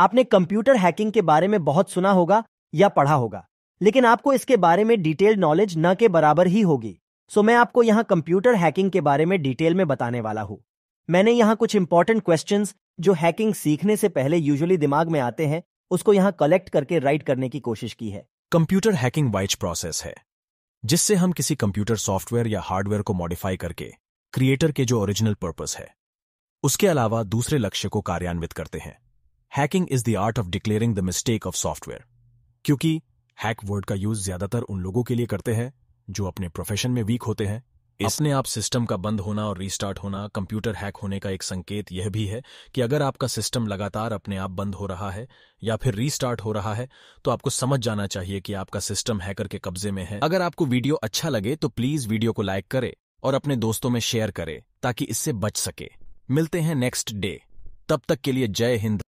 आपने computer hacking के बारे में बहुत सुना होगा या पढ़ा होगा लेकिन आपको इसके बारे में डिटेल्ड नॉलेज न के बराबर ही होगी सो मैं आपको यहाँ कंप्यूटर हैकिंग के बारे में डिटेल में बताने वाला हूँ मैंने यहाँ कुछ इंपॉर्टेंट क्वेश्चन जो हैकिंग सीखने से पहले यूजली दिमाग में आते हैं उसको यहाँ कलेक्ट करके राइट करने की कोशिश की है कंप्यूटर हैकिंग वाइज प्रोसेस है जिससे हम किसी कंप्यूटर सॉफ्टवेयर या हार्डवेयर को मॉडिफाई करके क्रिएटर के जो ओरिजिनल पर्पस है उसके अलावा दूसरे लक्ष्य को कार्यान्वित करते हैं hacking is the art of declaring the mistake of software क्योंकि हैक वर्ड का यूज ज्यादातर उन लोगों के लिए करते हैं जो अपने प्रोफेशन में वीक होते हैं इसने आप सिस्टम का बंद होना और रीस्टार्ट होना कंप्यूटर हैक होने का एक संकेत यह भी है कि अगर आपका सिस्टम लगातार अपने आप बंद हो रहा है या फिर रीस्टार्ट हो रहा है तो आपको समझ जाना चाहिए कि आपका सिस्टम हैकर के कब्जे में है अगर आपको वीडियो अच्छा लगे तो प्लीज वीडियो को लाइक करे और अपने दोस्तों में शेयर करे ताकि इससे बच सके मिलते हैं नेक्स्ट डे तब तक के लिए जय हिंद